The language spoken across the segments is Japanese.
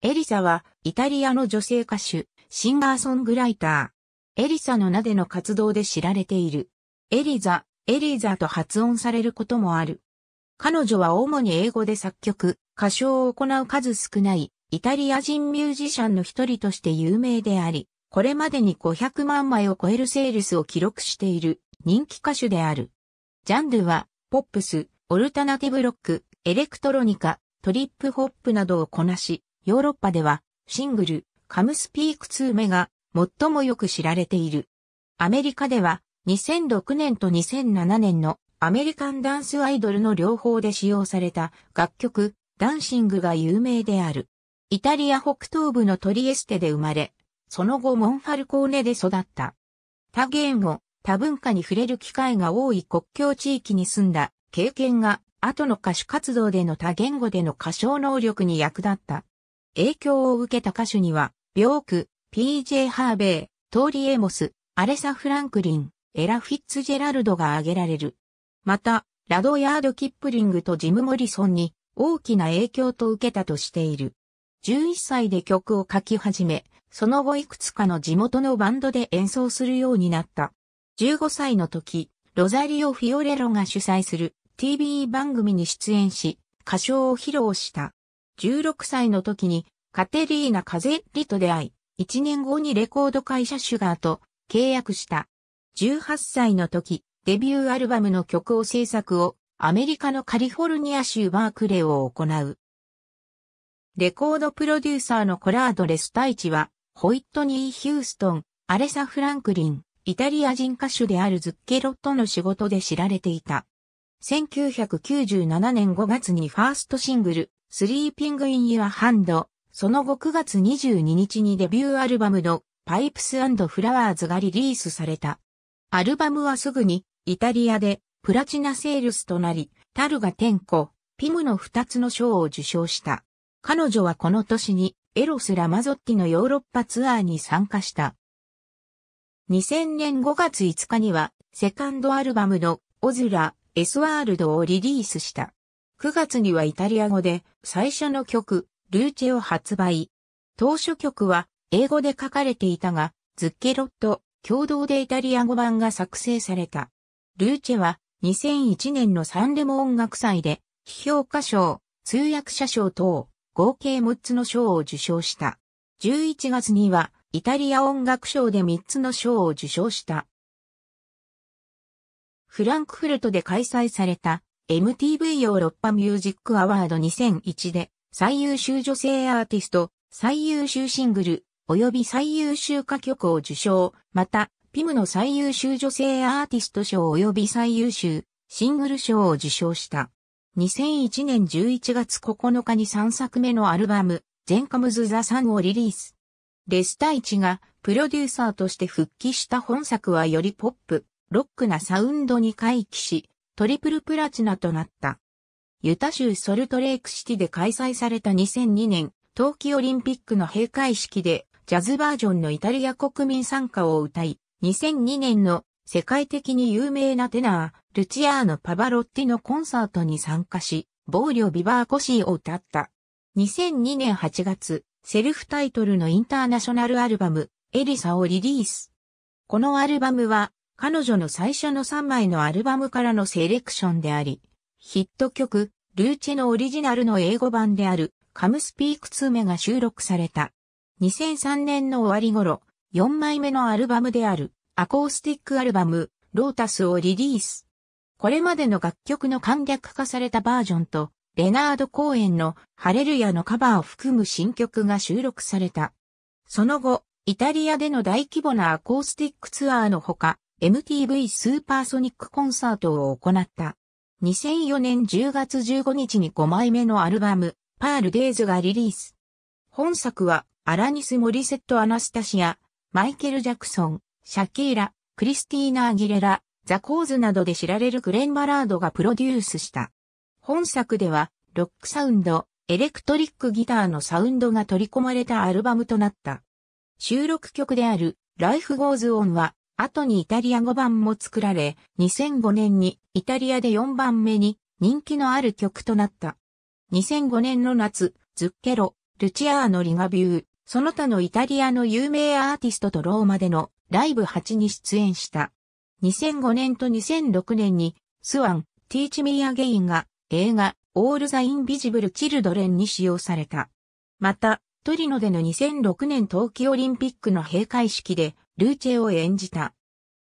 エリサはイタリアの女性歌手、シンガーソングライター。エリサの名での活動で知られている。エリザ、エリザと発音されることもある。彼女は主に英語で作曲、歌唱を行う数少ないイタリア人ミュージシャンの一人として有名であり、これまでに500万枚を超えるセールスを記録している人気歌手である。ジャンルは、ポップス、オルタナティブロック、エレクトロニカ、トリップホップなどをこなし、ヨーロッパではシングル、カムスピーク2目が最もよく知られている。アメリカでは2006年と2007年のアメリカンダンスアイドルの両方で使用された楽曲、ダンシングが有名である。イタリア北東部のトリエステで生まれ、その後モンファルコーネで育った。多言語、多文化に触れる機会が多い国境地域に住んだ経験が後の歌手活動での多言語での歌唱能力に役立った。影響を受けた歌手には、ビョーク、PJ ハーベイ、トーリー・エモス、アレサ・フランクリン、エラ・フィッツジェラルドが挙げられる。また、ラドヤード・キップリングとジム・モリソンに大きな影響と受けたとしている。11歳で曲を書き始め、その後いくつかの地元のバンドで演奏するようになった。15歳の時、ロザリオ・フィオレロが主催する TV 番組に出演し、歌唱を披露した。16歳の時にカテリーナ・カゼッリと出会い、1年後にレコード会社シュガーと契約した。18歳の時、デビューアルバムの曲を制作をアメリカのカリフォルニア州バークレーを行う。レコードプロデューサーのコラード・レスタイチは、ホイットニー・ヒューストン、アレサ・フランクリン、イタリア人歌手であるズッケロットの仕事で知られていた。1997年5月にファーストシングル、スリーピング・イン・ユア・ハンド、その後9月22日にデビューアルバムのパイプスフラワーズがリリースされた。アルバムはすぐにイタリアでプラチナセールスとなり、タルがテンコ、ピムの2つの賞を受賞した。彼女はこの年にエロス・ラマゾッティのヨーロッパツアーに参加した。2000年5月5日にはセカンドアルバムのオズラ・エスワールドをリリースした。9月にはイタリア語で最初の曲、ルーチェを発売。当初曲は英語で書かれていたが、ズッケロット共同でイタリア語版が作成された。ルーチェは2001年のサンレモ音楽祭で、批評家賞、通訳者賞等、合計6つの賞を受賞した。11月には、イタリア音楽賞で3つの賞を受賞した。フランクフルトで開催された MTV ヨーロッパミュージックアワード2001で最優秀女性アーティスト、最優秀シングル、及び最優秀歌曲を受賞、また、ピムの最優秀女性アーティスト賞及び最優秀シングル賞を受賞した。2001年11月9日に3作目のアルバム、全カムズ・ザ・サンをリリース。レスタイチがプロデューサーとして復帰した本作はよりポップ、ロックなサウンドに回帰し、トリプルプラチナとなった。ユタ州ソルトレイクシティで開催された2002年冬季オリンピックの閉会式でジャズバージョンのイタリア国民参加を歌い、2002年の世界的に有名なテナー、ルチアーノ・パバロッティのコンサートに参加し、リョ・ビバーコシーを歌った。2002年8月、セルフタイトルのインターナショナルアルバム、エリサをリリース。このアルバムは彼女の最初の3枚のアルバムからのセレクションであり、ヒット曲、ルーチェのオリジナルの英語版である、カムスピーク2目が収録された。2003年の終わり頃、4枚目のアルバムである、アコースティックアルバム、ロータスをリリース。これまでの楽曲の簡略化されたバージョンと、レナード・公演のハレルヤのカバーを含む新曲が収録された。その後、イタリアでの大規模なアコースティックツアーのほか、MTV スーパーソニックコンサートを行った。2004年10月15日に5枚目のアルバム、パールデイズがリリース。本作は、アラニス・モリセット・アナスタシア、マイケル・ジャクソン、シャキーラ、クリスティーナ・アギレラ、ザ・コーズなどで知られるグレン・バラードがプロデュースした。本作では、ロックサウンド、エレクトリックギターのサウンドが取り込まれたアルバムとなった。収録曲である、Life Goes On は、後にイタリア語版も作られ、2005年にイタリアで4番目に人気のある曲となった。2005年の夏、ズッケロ、ルチアーノ・リガビュー、その他のイタリアの有名アーティストとローマでのライブ8に出演した。2005年と2006年に、スワン、ティーチ・ミー・アゲインが映画、オール・ザ・インビジブル・チルドレンに使用された。また、トリノでの2006年冬季オリンピックの閉会式でルーチェを演じた。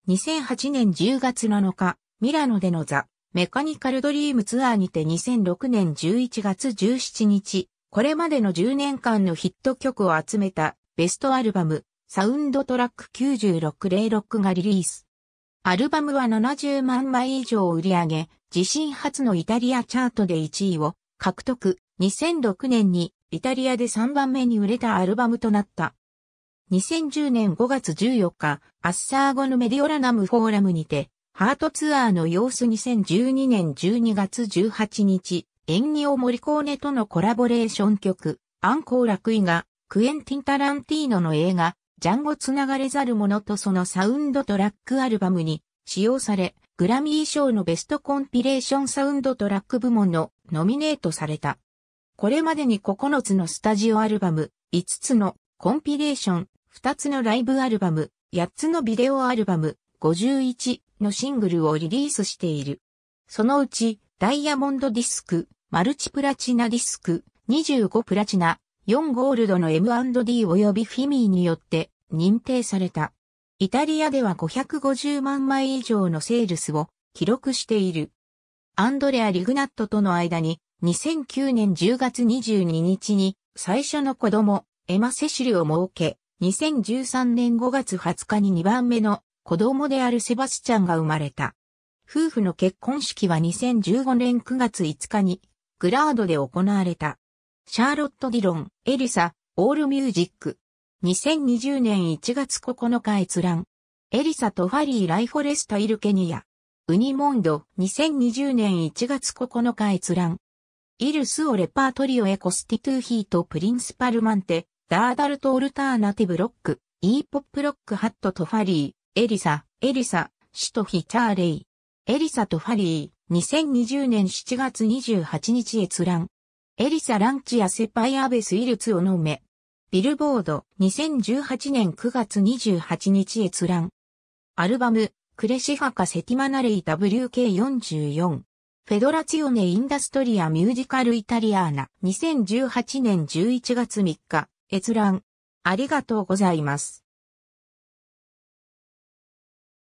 2008年10月7日、ミラノでのザ・メカニカルドリームツアーにて2006年11月17日、これまでの10年間のヒット曲を集めたベストアルバム、サウンドトラック9606がリリース。アルバムは70万枚以上を売り上げ、自身初のイタリアチャートで1位を獲得。2006年にイタリアで3番目に売れたアルバムとなった。2010年5月14日、アッサーゴヌメディオラナムフォーラムにて、ハートツアーの様子2012年12月18日、演技をモリコーネとのコラボレーション曲、アンコーラクイが、クエンティン・タランティーノの映画、ジャンゴつながれざるものとそのサウンドトラックアルバムに使用され、グラミー賞のベストコンピレーションサウンドトラック部門のノミネートされた。これまでに9つのスタジオアルバム、5つのコンピレーション、2つのライブアルバム、8つのビデオアルバム、51のシングルをリリースしている。そのうち、ダイヤモンドディスク、マルチプラチナディスク、25プラチナ、4ゴールドの M&D 及びフィミーによって認定された。イタリアでは550万枚以上のセールスを記録している。アンドレア・リグナットとの間に2009年10月22日に最初の子供、エマ・セシルを設け、2013年5月20日に2番目の子供であるセバスチャンが生まれた。夫婦の結婚式は2015年9月5日にグラードで行われた。シャーロット・ディロン、エリサ、オールミュージック。2020年1月9日閲覧。エリサとファリー・ライフォレスタ・イルケニア。ウニモンド、2020年1月9日閲覧。イルスオレパートリオエコスティトゥーヒートプリンスパルマンテ、ダーダルトオルターナティブロック、イーポップロックハットとファリー、エリサ、エリサ、シトヒチャーレイ。エリサとファリー、2020年7月28日閲覧。エリサランチやセパイアベスイルツオノメ。ビルボード、2018年9月28日閲覧。アルバム、クレシファカセティマナレイ WK44。フェドラツィオネ・インダストリア・ミュージカル・イタリアーナ、2018年11月3日。閲覧。ありがとうございます。